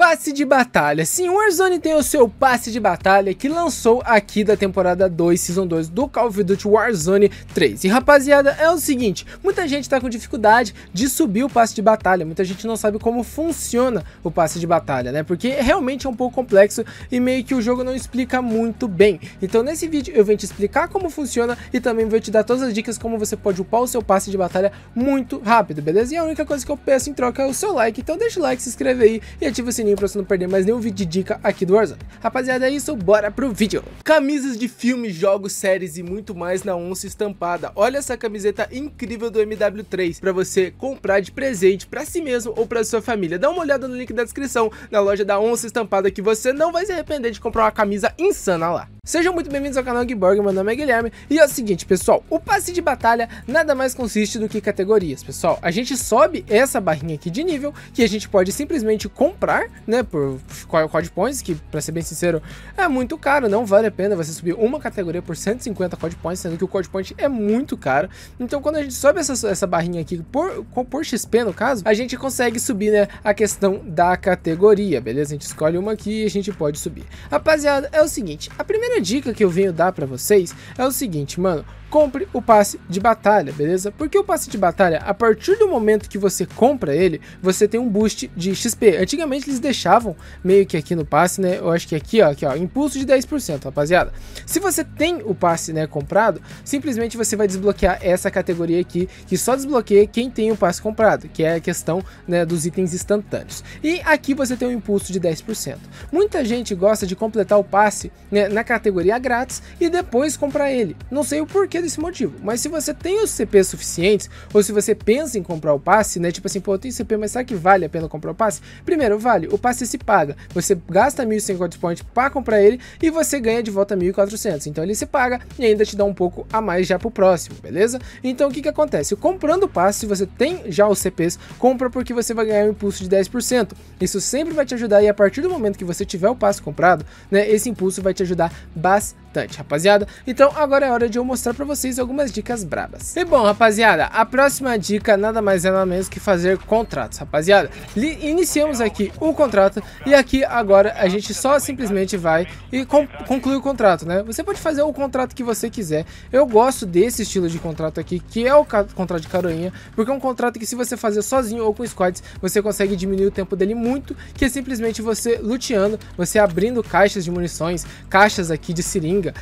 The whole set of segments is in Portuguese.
passe de batalha. Sim, Warzone tem o seu passe de batalha que lançou aqui da temporada 2, Season 2 do Call of Duty Warzone 3. E rapaziada, é o seguinte, muita gente tá com dificuldade de subir o passe de batalha, muita gente não sabe como funciona o passe de batalha, né? Porque realmente é um pouco complexo e meio que o jogo não explica muito bem. Então nesse vídeo eu venho te explicar como funciona e também vou te dar todas as dicas como você pode upar o seu passe de batalha muito rápido, beleza? E a única coisa que eu peço em troca é o seu like, então deixa o like, se inscreve aí e ativa o sininho sininho pra você não perder mais nenhum vídeo de dica aqui do Warzone. Rapaziada, é isso, bora pro vídeo! Camisas de filmes, jogos, séries e muito mais na onça estampada. Olha essa camiseta incrível do MW3 pra você comprar de presente pra si mesmo ou pra sua família. Dá uma olhada no link da descrição na loja da onça estampada que você não vai se arrepender de comprar uma camisa insana lá. Sejam muito bem-vindos ao canal Gborg, meu nome é Guilherme E é o seguinte, pessoal, o passe de batalha nada mais consiste do que categorias, pessoal A gente sobe essa barrinha aqui de nível, que a gente pode simplesmente comprar, né, por Code Points Que, pra ser bem sincero, é muito caro, não vale a pena você subir uma categoria por 150 Code Points Sendo que o Code Point é muito caro Então quando a gente sobe essa, essa barrinha aqui, por, por XP no caso A gente consegue subir, né, a questão da categoria, beleza? A gente escolhe uma aqui e a gente pode subir Rapaziada, é o seguinte, a primeira dica que eu venho dar para vocês é o seguinte, mano, compre o passe de batalha, beleza? Porque o passe de batalha, a partir do momento que você compra ele, você tem um boost de XP. Antigamente eles deixavam meio que aqui no passe, né? Eu acho que aqui, ó, aqui, ó, impulso de 10%, rapaziada. Se você tem o passe, né, comprado, simplesmente você vai desbloquear essa categoria aqui, que só desbloqueia quem tem o passe comprado, que é a questão, né, dos itens instantâneos. E aqui você tem um impulso de 10%. Muita gente gosta de completar o passe, né, na categoria grátis e depois comprar ele. Não sei o porquê desse motivo, mas se você tem os CPs suficientes, ou se você pensa em comprar o passe, né? Tipo assim, pô, eu tenho CP, mas será que vale a pena comprar o passe? Primeiro, vale, o passe se paga. Você gasta 1.500 points para comprar ele e você ganha de volta 1.400. Então ele se paga e ainda te dá um pouco a mais já pro próximo, beleza? Então o que que acontece? Comprando o passe, se você tem já os CPs, compra porque você vai ganhar um impulso de 10%. Isso sempre vai te ajudar e a partir do momento que você tiver o passe comprado, né, esse impulso vai te ajudar vas importante, rapaziada. Então agora é hora de eu mostrar pra vocês algumas dicas brabas. E bom, rapaziada, a próxima dica nada mais é nada menos que fazer contratos, rapaziada. Iniciamos aqui o contrato e aqui agora a gente só simplesmente vai e conclui o contrato, né? Você pode fazer o contrato que você quiser. Eu gosto desse estilo de contrato aqui, que é o contrato de caroinha, porque é um contrato que se você fazer sozinho ou com squads, você consegue diminuir o tempo dele muito, que é simplesmente você luteando, você abrindo caixas de munições, caixas aqui de seringa, Coringa,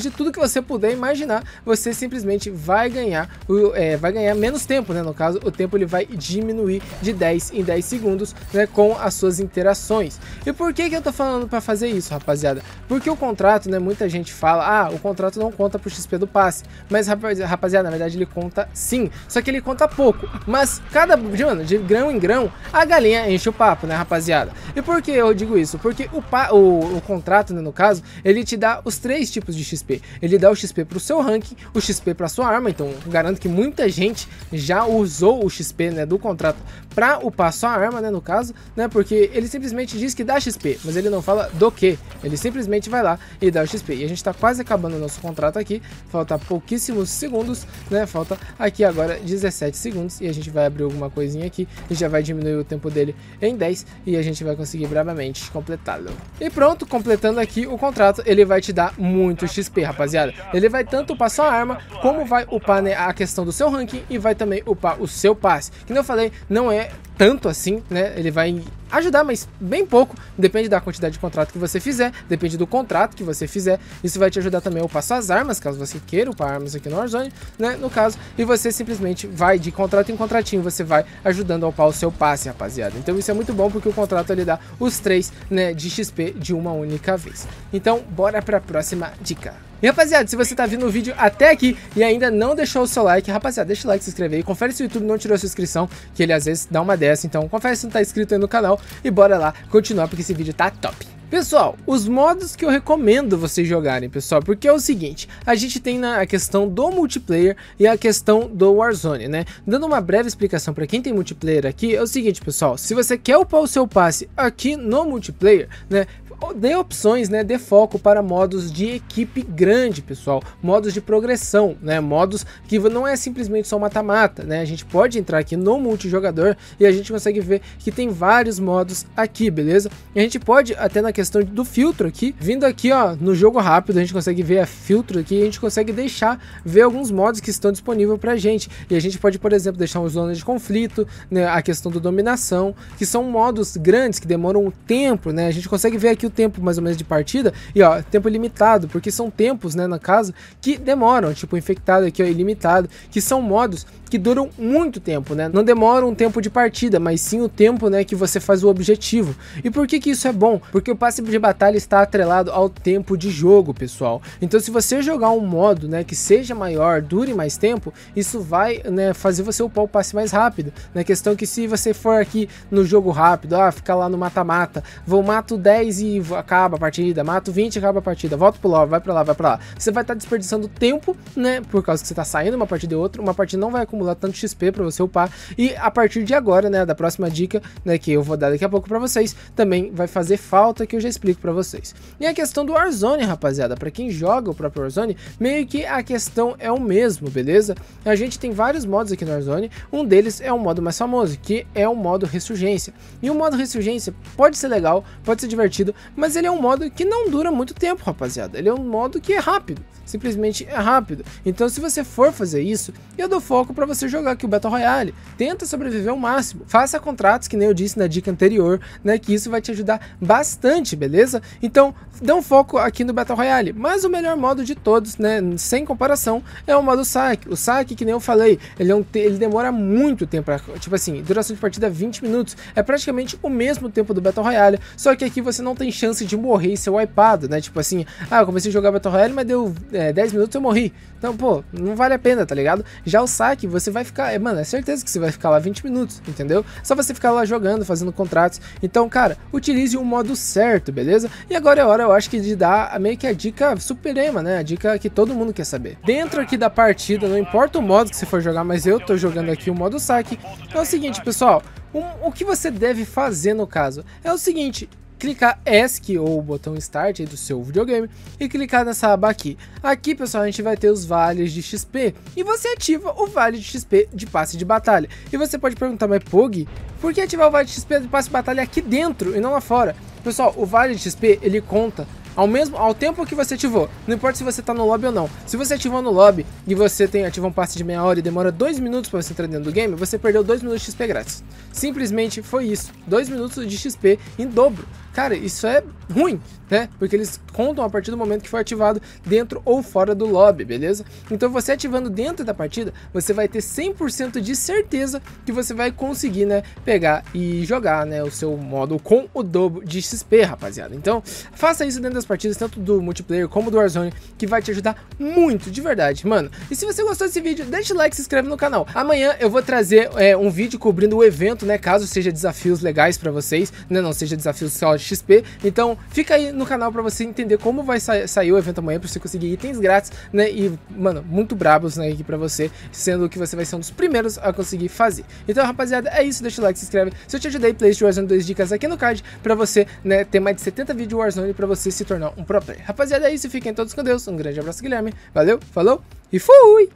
de tudo que você puder imaginar, você simplesmente vai ganhar, é, vai ganhar menos tempo, né? No caso, o tempo ele vai diminuir de 10 em 10 segundos, né? Com as suas interações. E por que que eu tô falando para fazer isso, rapaziada? Porque o contrato, né? Muita gente fala, ah, o contrato não conta pro XP do passe, mas rapaziada, na verdade ele conta sim, só que ele conta pouco. Mas cada, mano, de grão em grão, a galinha enche o papo, né, rapaziada? E por que eu digo isso? Porque o, o, o contrato, né, no caso, ele te dá os três três tipos de XP. Ele dá o XP para o seu ranking, o XP para sua arma, então garanto que muita gente já usou o XP né, do contrato para upar sua arma, né, no caso, né, porque ele simplesmente diz que dá XP, mas ele não fala do que, ele simplesmente vai lá e dá o XP. E a gente está quase acabando o nosso contrato aqui, falta pouquíssimos segundos, né, falta aqui agora 17 segundos e a gente vai abrir alguma coisinha aqui e já vai diminuir o tempo dele em 10 e a gente vai conseguir bravamente completá-lo. E pronto, completando aqui o contrato, ele vai te dar muito XP, rapaziada. Ele vai tanto upar sua arma, como vai upar né, a questão do seu ranking e vai também upar o seu passe. Que nem eu falei, não é tanto assim, né? Ele vai ajudar, mas bem pouco. Depende da quantidade de contrato que você fizer, depende do contrato que você fizer. Isso vai te ajudar também a passo as armas, caso você queira upar armas aqui no Warzone, né? No caso, e você simplesmente vai de contrato em contratinho, você vai ajudando a upar o seu passe, rapaziada. Então isso é muito bom porque o contrato ele dá os três, né, de XP de uma única vez. Então, bora para a próxima dica. E rapaziada, se você tá vindo o vídeo até aqui e ainda não deixou o seu like, rapaziada, deixa o like, se inscreve aí, confere se o YouTube não tirou sua inscrição, que ele às vezes dá uma dessa, então confere se não tá inscrito aí no canal e bora lá continuar porque esse vídeo tá top. Pessoal, os modos que eu recomendo vocês jogarem, pessoal, porque é o seguinte, a gente tem na, a questão do multiplayer e a questão do Warzone, né? Dando uma breve explicação para quem tem multiplayer aqui, é o seguinte, pessoal, se você quer upar o seu passe aqui no multiplayer, né, dê opções, né, dê foco para modos de equipe grande, pessoal, modos de progressão, né, modos que não é simplesmente só mata-mata, né, a gente pode entrar aqui no multijogador e a gente consegue ver que tem vários modos aqui, beleza? E a gente pode, até na questão do filtro aqui, vindo aqui, ó, no jogo rápido, a gente consegue ver a filtro aqui, a gente consegue deixar ver alguns modos que estão disponíveis pra gente, e a gente pode, por exemplo, deixar uma zona de conflito, né, a questão do dominação, que são modos grandes, que demoram um tempo, né, a gente consegue ver aqui aqui o tempo mais ou menos de partida, e ó, tempo limitado, porque são tempos, né, na casa, que demoram, tipo infectado aqui, ó, ilimitado, que são modos que duram muito tempo, né, não demoram um tempo de partida, mas sim o tempo, né, que você faz o objetivo. E por que que isso é bom? Porque o passe de batalha está atrelado ao tempo de jogo, pessoal. Então se você jogar um modo, né, que seja maior, dure mais tempo, isso vai, né, fazer você upar o passe mais rápido. Na questão que se você for aqui no jogo rápido, ah, ficar lá no mata-mata, vou mato 10 e acaba a partida, mato 20, acaba a partida, volta pro lobby, vai pra lá, vai pra lá. Você vai estar tá desperdiçando tempo, né? Por causa que você tá saindo uma partida e outra, uma partida não vai acumular tanto XP pra você upar. E a partir de agora, né, da próxima dica, né, que eu vou dar daqui a pouco pra vocês, também vai fazer falta que eu já explico pra vocês. E a questão do Warzone, rapaziada, pra quem joga o próprio Warzone, meio que a questão é o mesmo, beleza? A gente tem vários modos aqui no Warzone, um deles é o modo mais famoso, que é o modo Ressurgência. E o modo Ressurgência pode ser legal, pode ser divertido, mas ele é um modo que não dura muito tempo, rapaziada. Ele é um modo que é rápido, simplesmente é rápido. Então se você for fazer isso, eu dou foco para você jogar aqui o Battle Royale. Tenta sobreviver ao máximo. Faça contratos, que nem eu disse na dica anterior, né, que isso vai te ajudar bastante, beleza? Então, dão um foco aqui no Battle Royale. Mas o melhor modo de todos, né, sem comparação, é o modo saque. O saque, que nem eu falei, ele, é um ele demora muito tempo, pra, tipo assim, duração de partida 20 é minutos. É praticamente o mesmo tempo do Battle Royale, só que aqui você não tem chance de morrer e ser wipeado, né? Tipo assim, ah, eu comecei a jogar Battle Royale, mas deu é, 10 minutos e eu morri. Então, pô, não vale a pena, tá ligado? Já o saque, você vai ficar. É, mano, é certeza que você vai ficar lá 20 minutos, entendeu? Só você ficar lá jogando, fazendo contratos. Então, cara, utilize o modo certo, beleza? E agora é hora, eu acho que de dar meio que a dica suprema, né? A dica que todo mundo quer saber. Dentro aqui da partida, não importa o modo que você for jogar, mas eu tô jogando aqui o modo saque. É o seguinte, pessoal. Um, o que você deve fazer no caso é o seguinte: clicar ESC ou o botão Start do seu videogame e clicar nessa aba aqui. Aqui, pessoal, a gente vai ter os vales de XP e você ativa o vale de XP de passe de batalha. E você pode perguntar, mas Pog, por que ativar o vale de XP de passe de batalha aqui dentro e não lá fora? Pessoal, o vale de XP ele conta ao mesmo ao tempo que você ativou. Não importa se você está no lobby ou não. Se você ativou no lobby e você tem ativa um passe de meia hora e demora dois minutos para você entrar dentro do game, você perdeu dois minutos de XP grátis. Simplesmente foi isso. dois minutos de XP em dobro. Cara, isso é ruim, né? Porque eles contam a partir do momento que foi ativado dentro ou fora do lobby, beleza? Então você ativando dentro da partida, você vai ter 100% de certeza que você vai conseguir, né, pegar e jogar, né, o seu modo com o dobro de XP, rapaziada. Então, faça isso dentro das partidas, tanto do multiplayer como do Warzone, que vai te ajudar muito, de verdade, mano. E se você gostou desse vídeo, deixa o like, se inscreve no canal. Amanhã eu vou trazer é, um vídeo cobrindo o evento, né, caso seja desafios legais para vocês, né, não seja desafios só XP. Então fica aí no canal para você entender como vai sa sair o evento amanhã, para você conseguir itens grátis, né? E, mano, muito brabos, né? Aqui para você, sendo que você vai ser um dos primeiros a conseguir fazer. Então, rapaziada, é isso. Deixa o like, se inscreve. Se eu te ajudei, playlist Warzone 2 dicas aqui no card para você, né? Ter mais de 70 vídeos Warzone para você se tornar um pro player. Rapaziada, é isso. Fiquem todos com Deus. Um grande abraço, Guilherme. Valeu, falou e fui!